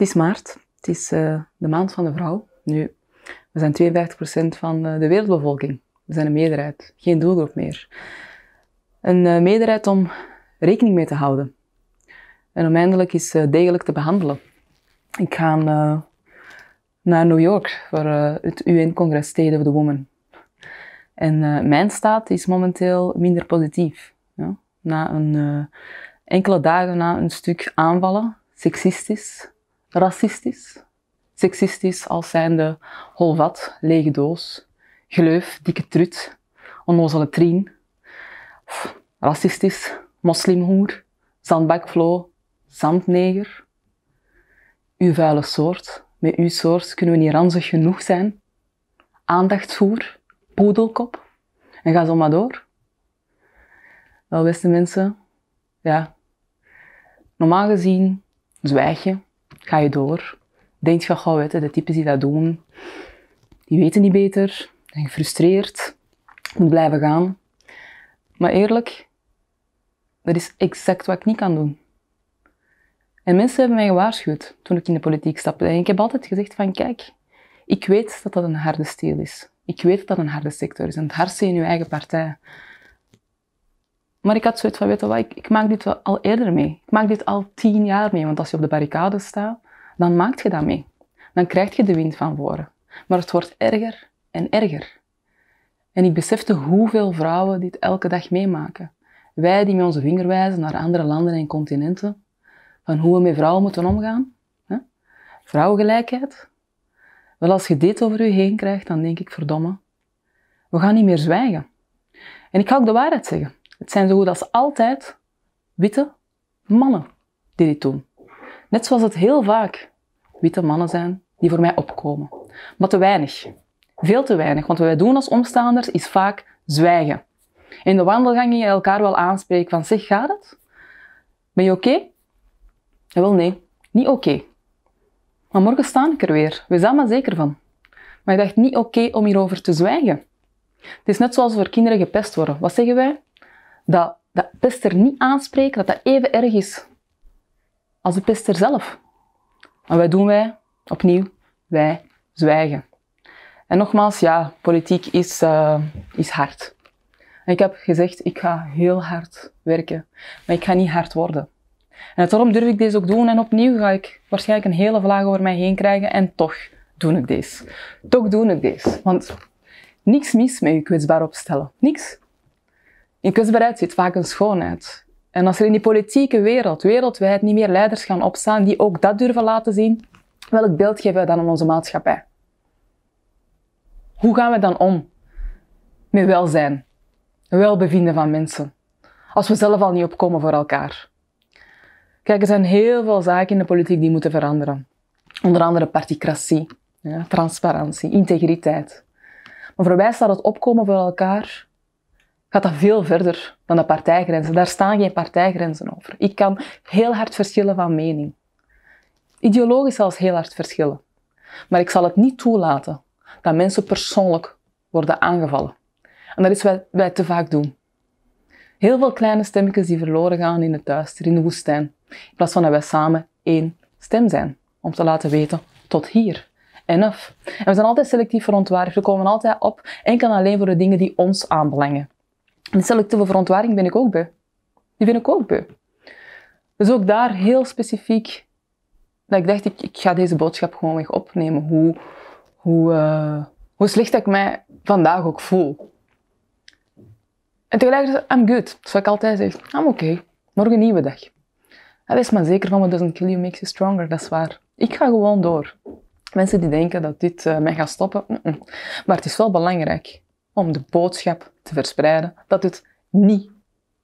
Het is maart, het is eh, de maand van de vrouw. Nu, we zijn 52% van eh, de wereldbevolking. We zijn een meerderheid, geen doelgroep meer. Een uh, meerderheid om rekening mee te houden. En om eindelijk eens degelijk te behandelen. Ik ga naar New York voor het UN-congres State of the Women. En mijn staat is momenteel minder positief. Ja? Na een, enkele dagen na een stuk aanvallen, seksistisch, racistisch, seksistisch als zijnde holvat, lege doos, gleuf, dikke trut, onnozele racistisch, moslimhoer, zandbakvlo, zandneger. Uw vuile soort, met uw soort kunnen we niet ranzig genoeg zijn. Aandachtsvoer, poedelkop, en ga zo maar door. Wel, beste mensen, ja. Normaal gezien zwijg je ga je door. Denk je gauw uit, de types die dat doen, die weten niet beter, zijn gefrustreerd, moet blijven gaan. Maar eerlijk, dat is exact wat ik niet kan doen. En mensen hebben mij gewaarschuwd toen ik in de politiek stapte. En ik heb altijd gezegd van, kijk, ik weet dat dat een harde steel is. Ik weet dat dat een harde sector is. En het hardste in uw eigen partij. Maar ik had zoiets van, weet wat, ik, maak dit al eerder mee. Ik maak dit al tien jaar mee. Want als je op de barricade staat, dan maak je dat mee. Dan krijg je de wind van voren. Maar het wordt erger en erger. En ik besefte hoeveel vrouwen dit elke dag meemaken. Wij die met onze vinger wijzen naar andere landen en continenten, van hoe we met vrouwen moeten omgaan. Hè? Vrouwengelijkheid. Wel, als je dit over je heen krijgt, dan denk ik, verdomme, we gaan niet meer zwijgen. En ik ga ook de waarheid zeggen. Het zijn zo goed als altijd witte mannen die dit doen. Net zoals het heel vaak witte mannen zijn die voor mij opkomen. Maar te weinig. Veel te weinig. Want wat wij doen als omstaanders is vaak zwijgen. In de wandelgang je elkaar wel aanspreken van zeg, gaat het? Ben je oké? Okay? wel nee, niet oké. Maar morgen staan ik er weer. Wees daar maar zeker van. Maar je dacht niet oké om hierover te zwijgen. Het is net zoals voor kinderen gepest worden. Wat zeggen wij? dat de pester niet aanspreken, dat dat even erg is als de pester zelf. Maar wat doen wij? Opnieuw, wij zwijgen. En nogmaals, ja, politiek is, eh, is hard. ik heb gezegd, ik ga heel hard werken, maar ik ga niet hard worden. En daarom durf ik deze ook doen en opnieuw ga ik waarschijnlijk een hele vlag over mij heen krijgen en toch doe ik deze. Toch doe ik deze, want niks mis met je kwetsbaar opstellen. Niks. In kunstbaarheid zit vaak een schoonheid. En als er in die politieke wereld, wereldwijd, niet meer leiders gaan opstaan die ook dat durven laten zien, welk beeld geven we dan aan onze maatschappij? Hoe gaan we dan om met welzijn, welbevinden van mensen, als we zelf al niet opkomen voor elkaar? Kijk, er zijn heel veel zaken in de politiek die moeten veranderen. Onder andere particratie, ja, transparantie, integriteit. Maar voor dat staat het opkomen voor elkaar gaat dat veel verder dan de partijgrenzen. Daar staan geen partijgrenzen over. Ik kan heel hard verschillen van mening. Ideologisch zelfs heel hard verschillen. Maar ik zal het niet toelaten dat mensen persoonlijk worden aangevallen. En dat is wat wij te vaak doen. Heel veel kleine stemmetjes die verloren gaan in het duister, in de woestijn. In plaats van dat wij samen één stem zijn. Om te laten weten, tot hier. Enough. En we zijn altijd selectief verontwaardigd. We komen altijd op enkel en alleen voor de dingen die ons aanbelangen. En selectieve verontwaardiging ben ik ook bij. Die ben ik ook bij. Dus ook daar heel specifiek dat ik dacht, ik, ik ga deze boodschap gewoon weg opnemen. Hoe, hoe, eh, hoe slecht ik mij vandaag ook voel. En tegelijkertijd, I'm good. Zoals ik altijd zeg, I'm oké. Okay. Morgen een nieuwe dag. Dat is maar zeker van what doesn't kill you makes you stronger, dat is waar. Ik ga gewoon door. Mensen die denken dat dit eh, mij gaat stoppen, maar het is wel belangrijk om de boodschap te verspreiden dat het niet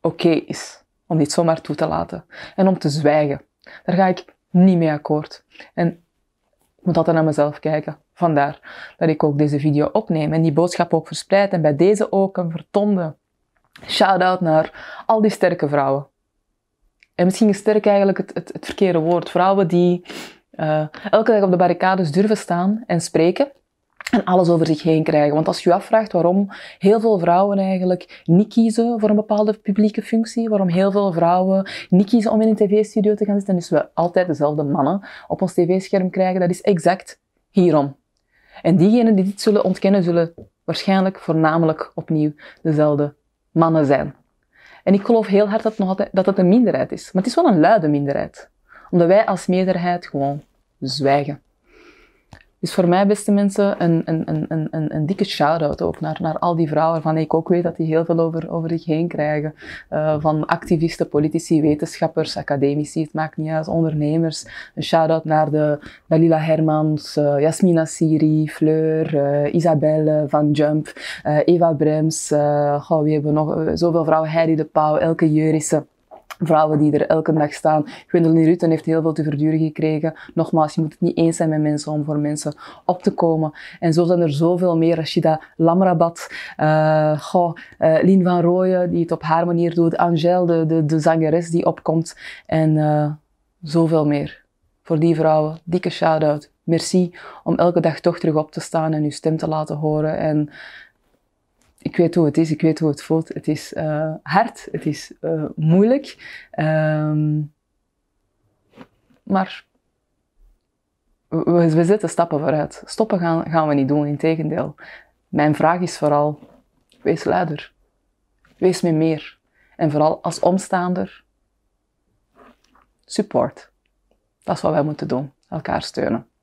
oké is om dit zomaar toe te laten en om te zwijgen. Daar ga ik niet mee akkoord. En ik moet altijd naar mezelf kijken. Vandaar dat ik ook deze video opneem en die boodschap ook verspreid en bij deze ook een vertonde shout-out naar al die sterke vrouwen. En misschien is sterk eigenlijk het, het, het verkeerde woord. Vrouwen die eh, elke dag op de barricades durven staan en spreken en alles over zich heen krijgen. Want als je je afvraagt waarom heel veel vrouwen eigenlijk niet kiezen voor een bepaalde publieke functie, waarom heel veel vrouwen niet kiezen om in een tv-studio te gaan zitten, dus we altijd dezelfde mannen op ons tv-scherm krijgen, dat is exact hierom. En diegenen die dit zullen ontkennen, zullen waarschijnlijk voornamelijk opnieuw dezelfde mannen zijn. En ik geloof heel hard dat, nog altijd, dat het een minderheid is. Maar het is wel een luide minderheid. Omdat wij als meerderheid gewoon zwijgen is voor mij, beste mensen, een, een, een, een, een dikke shout-out ook naar, naar al die vrouwen waarvan ik ook weet dat die heel veel over, over zich heen krijgen. Eh, van activisten, politici, wetenschappers, academici, het maakt niet uit, ondernemers. Een shout-out naar de Dalila Hermans, Jasmina eh, Siri, Fleur, eh, Isabelle van Jump, Eva Brems. goh, we hebben nog zoveel vrouwen, Heidi de Pauw, Elke Jurissen vrouwen die er elke dag staan. Gwendoline Rutten heeft heel veel te verduren gekregen. Nogmaals, je moet het niet eens zijn met mensen om voor mensen op te komen. En zo zijn er zoveel meer. Rashida Lamrabat, uh, goh, uh, Lien van Rooyen, die het op haar manier doet. Angel, de, de, de zangeres die opkomt. En eh, zoveel meer. Voor die vrouwen, dikke shout-out. Merci om elke dag toch terug op te staan en uw stem te laten horen. En ik weet hoe het is, ik weet hoe het voelt. Het is eh, hard, het is eh, moeilijk. Ehm, maar we, we, zetten stappen vooruit. Stoppen gaan, gaan we niet doen, integendeel. Mijn vraag is vooral, wees luider. Wees meer. En vooral als omstaander, support. Dat is wat wij moeten doen, elkaar steunen.